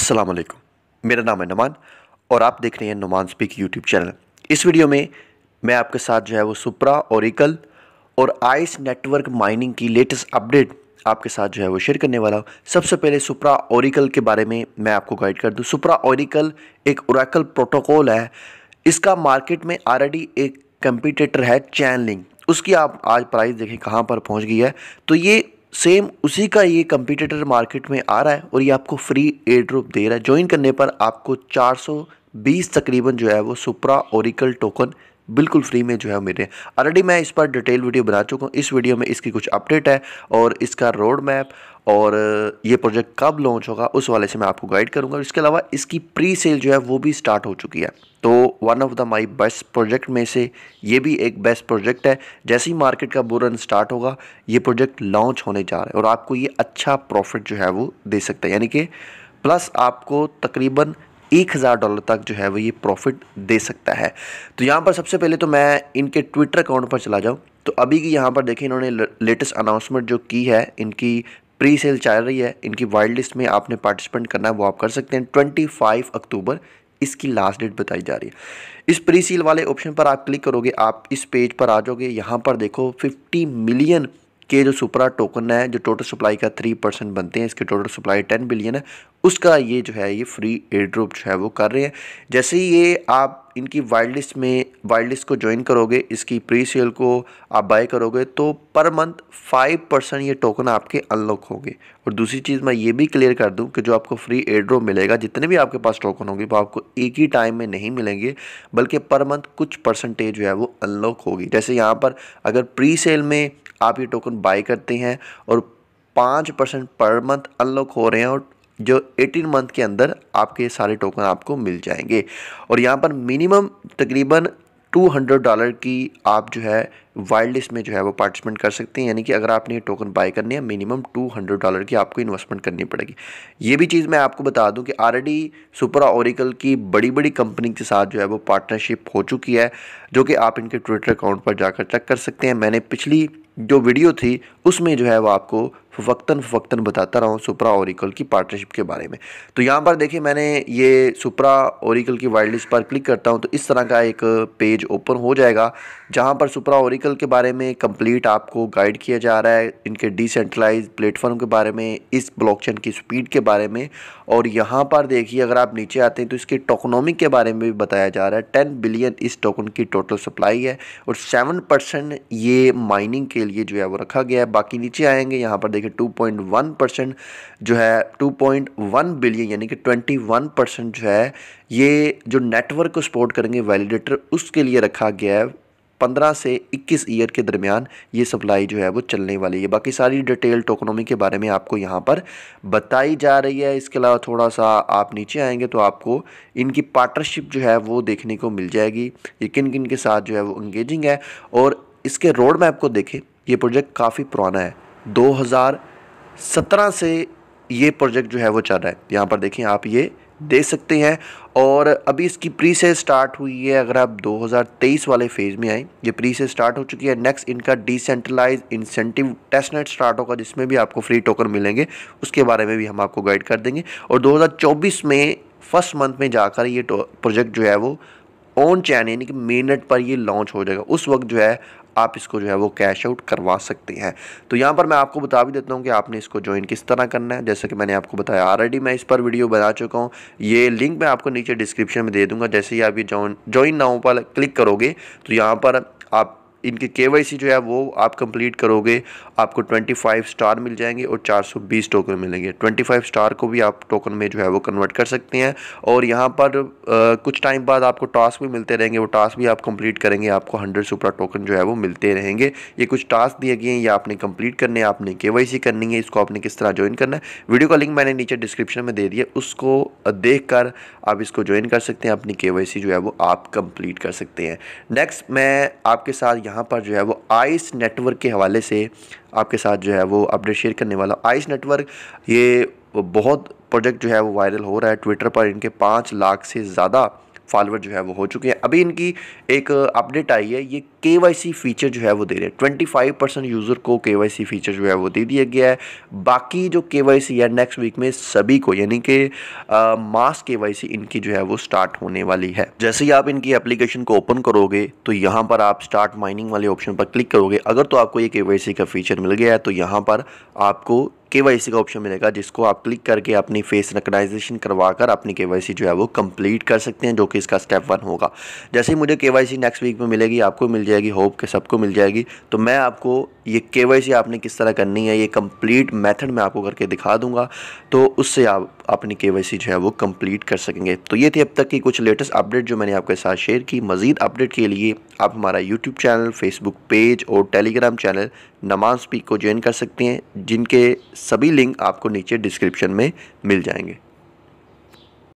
अस्सलाम वालेकुम मेरा नाम है नुमान और आप देख रहे हैं नुमान स्पीक यूट्यूब चैनल इस वीडियो में मैं आपके साथ जो है वो सुप्रा ओरिकल और आइस नेटवर्क माइनिंग की लेटेस्ट अपडेट आपके साथ जो है वो शेयर करने वाला हूँ सबसे पहले सुप्रा ओरिकल के बारे में मैं आपको गाइड कर दूँ सुप्रा ओरिकल एक ओरेकल प्रोटोकॉल है इसका मार्केट में ऑलरेडी एक कंपिटेटर है चैनलिंग उसकी आप आज प्राइस देखें कहाँ पर पहुँच गई है तो ये सेम उसी का ये कंपिटेटर मार्केट में आ रहा है और ये आपको फ्री एयर ड्रॉप दे रहा है ज्वाइन करने पर आपको 420 तकरीबन जो है वो सुप्रा ओरिकल टोकन बिल्कुल फ्री में जो है मेरे हैं ऑलरेडी मैं इस पर डिटेल वीडियो बना चुका हूँ इस वीडियो में इसकी कुछ अपडेट है और इसका रोड मैप और ये प्रोजेक्ट कब लॉन्च होगा उस वाले से मैं आपको गाइड करूँगा इसके अलावा इसकी प्री सेल जो है वो भी स्टार्ट हो चुकी है तो one of the my best project में से ये भी एक बेस्ट प्रोजेक्ट है जैसे ही मार्केट का बुरन स्टार्ट होगा ये प्रोजेक्ट लॉन्च होने जा रहा है और आपको ये अच्छा प्रॉफिट जो है वो दे सकता है यानी कि प्लस आपको तकरीबन एक हज़ार डॉलर तक जो है वो ये प्रॉफिट दे सकता है तो यहाँ पर सबसे पहले तो मैं इनके ट्विटर अकाउंट पर चला जाऊँ तो अभी की यहाँ पर देखें इन्होंने लेटेस्ट अनाउंसमेंट जो की है इनकी प्री सेल चल रही है इनकी वाइल्ड लिस्ट में आपने पार्टिसिपेंट करना है वो आप कर सकते हैं ट्वेंटी फाइव अक्टूबर इसकी लास्ट डेट बताई जा रही है इस प्री सेल वाले ऑप्शन पर आप क्लिक करोगे आप इस पेज पर आ जाओगे यहाँ पर देखो फिफ्टी मिलियन के जो सुपरा टोकन है जो टोटल सप्लाई का थ्री परसेंट बनते हैं इसके टोटल सप्लाई टेन बिलियन है उसका ये जो है ये फ्री एयर ड्रॉप जो है वो कर रहे हैं जैसे ही ये आप इनकी वाइल्ड लिस्ट में वाइल्ड लिस्ट को ज्वाइन करोगे इसकी प्री सेल को आप बाय करोगे तो पर मंथ फाइव परसेंट ये टोकन आपके अनलॉक होंगे और दूसरी चीज़ मैं ये भी क्लियर कर दूँ कि जो आपको फ्री एड्रो मिलेगा जितने भी आपके पास टोकन होंगे वो आपको एक ही टाइम में नहीं मिलेंगे बल्कि पर मंथ कुछ परसेंटेज जो है वो अनलॉक होगी जैसे यहाँ पर अगर प्री सेल में आप ये टोकन बाई करते हैं और पाँच परसेंट पर मंथ अनलॉक हो रहे हैं और जो 18 मंथ के अंदर आपके सारे टोकन आपको मिल जाएंगे और यहाँ पर मिनिमम तकरीबन 200 डॉलर की आप जो है वाइल्ड लिस्ट में जो है वो पार्टिसिपेंट कर सकते हैं यानी कि अगर आपने ये टोकन बाय करने हैं मिनिमम टू हंड्रेड डॉलर की आपको इन्वेस्टमेंट करनी पड़ेगी ये भी चीज़ मैं आपको बता दूं कि ऑलरेडी सुपरा ओरिकल की बड़ी बड़ी कंपनी के साथ जो है वो पार्टनरशिप हो चुकी है जो कि आप इनके ट्विटर अकाउंट पर जाकर चेक कर सकते हैं मैंने पिछली जो वीडियो थी उसमें जो है वो आपको वक्तन फवक्तन बताता रहा हूँ सुपरा ओरिकल की पार्टनरशिप के बारे में तो यहाँ पर देखिए मैंने ये सुपरा ओरिकल की वाइल्ड लिस्ट पर क्लिक करता हूँ तो इस तरह का एक पेज ओपन हो जाएगा जहाँ पर सुपरा ओरिकल आर्टिकल के बारे में कंप्लीट आपको गाइड किया जा रहा है इनके डिसेंट्रलाइज प्लेटफॉर्म के बारे में इस ब्लॉकचेन की स्पीड के बारे में और यहाँ पर देखिए अगर आप नीचे आते हैं तो इसके टोकनॉमिक के बारे में भी बताया जा रहा है टेन बिलियन इस टोकन की टोटल सप्लाई है और सेवन परसेंट ये माइनिंग के लिए जो है वो रखा गया है बाकी नीचे आएंगे यहाँ पर देखिए टू पॉइंट वन परसेंट जो है टू पॉइंट वन बिलियन यानी कि ट्वेंटी वन परसेंट जो है ये जो नेटवर्क को सपोर्ट करेंगे वैलिडेटर उसके लिए रखा गया है पंद्रह से इक्कीस ईयर के दरमियान ये सप्लाई जो है वो चलने वाली है बाकी सारी डिटेल टोकनोमी के बारे में आपको यहाँ पर बताई जा रही है इसके अलावा थोड़ा सा आप नीचे आएंगे तो आपको इनकी पार्टनरशिप जो है वो देखने को मिल जाएगी ये किन किन के साथ जो है वो इंगेजिंग है और इसके रोड मैप को देखें ये प्रोजेक्ट काफ़ी पुराना है 2017 से ये प्रोजेक्ट जो है वो चल रहा है यहाँ पर देखें आप ये देख सकते हैं और अभी इसकी प्री से स्टार्ट हुई है अगर आप 2023 वाले फेज़ में आए ये प्री से स्टार्ट हो चुकी है नेक्स्ट इनका decentralize incentive testnet start होगा जिसमें भी आपको फ्री टोकन मिलेंगे उसके बारे में भी हम आपको गाइड कर देंगे और 2024 में फर्स्ट मंथ में जाकर ये प्रोजेक्ट जो है वो ऑन चैन यानी कि मेनट पर ये लॉन्च हो जाएगा उस वक्त जो है आप इसको जो है वो कैश आउट करवा सकते हैं तो यहाँ पर मैं आपको बता भी देता हूँ कि आपने इसको ज्वाइन किस तरह करना है जैसे कि मैंने आपको बताया ऑलरेडी मैं इस पर वीडियो बना चुका हूँ ये लिंक मैं आपको नीचे डिस्क्रिप्शन में दे दूँगा जैसे ही आप ये ज्वाइन ज्वाइन नाउ पर क्लिक करोगे तो यहाँ पर आप इनके के जो है वो आप कंप्लीट करोगे आपको 25 स्टार मिल जाएंगे और 420 टोकन मिलेंगे 25 स्टार को भी आप टोकन में जो है वो कन्वर्ट कर सकते हैं और यहाँ पर आ, कुछ टाइम बाद आपको टास्क भी मिलते रहेंगे वो टास्क भी आप कंप्लीट करेंगे आपको 100 सुपरा टोकन जो है वो मिलते रहेंगे ये कुछ टास्क दिए गए हैं ये आपने कम्प्लीट करने आपने के करनी है इसको आपने किस तरह ज्वाइन करना है वीडियो का लिंक मैंने नीचे डिस्क्रिप्शन में दे दिया उसको देख कर आप इसको ज्वाइन कर सकते हैं अपनी के जो है वो आप कंप्लीट कर सकते हैं नेक्स्ट मैं आपके साथ यहाँ पर जो है वो आइस नेटवर्क के हवाले से आपके साथ जो है वो अपडेट शेयर करने वाला आइस नेटवर्क ये बहुत प्रोजेक्ट जो है वो वायरल हो रहा है ट्विटर पर इनके पाँच लाख से ज़्यादा फॉलोअर जो है वो हो चुके हैं अभी इनकी एक अपडेट आई है ये के फीचर जो है वो दे रहे हैं ट्वेंटी फाइव परसेंट यूज़र को के फीचर जो है वो दे दिया गया है बाकी जो के है नेक्स्ट वीक में सभी को यानी कि मास के इनकी जो है वो स्टार्ट होने वाली है जैसे ही आप इनकी एप्लीकेशन को ओपन करोगे तो यहाँ पर आप स्टार्ट माइनिंग वाले ऑप्शन पर क्लिक करोगे अगर तो आपको ये के का फीचर मिल गया है तो यहाँ पर आपको के का ऑप्शन मिलेगा जिसको आप क्लिक करके अपनी फेस रिकगनाइजेशन करवा कर अपनी के जो है वो कंप्लीट कर सकते हैं जो कि इसका स्टेप वन होगा जैसे ही मुझे के नेक्स्ट वीक में मिलेगी आपको मिल जाएगी होप के सबको मिल जाएगी तो मैं आपको ये के आपने किस तरह करनी है ये कंप्लीट मेथड मैं आपको करके दिखा दूंगा तो उससे आप अपनी के जो है वो कंप्लीट कर सकेंगे तो ये थी अब तक की कुछ लेटेस्ट अपडेट जो मैंने आपके साथ शेयर की मज़ीद अपडेट के लिए आप हमारा यूट्यूब चैनल फेसबुक पेज और टेलीग्राम चैनल नमाज पीक को ज्वाइन कर सकते हैं जिनके सभी लिंक आपको नीचे डिस्क्रिप्शन में मिल जाएंगे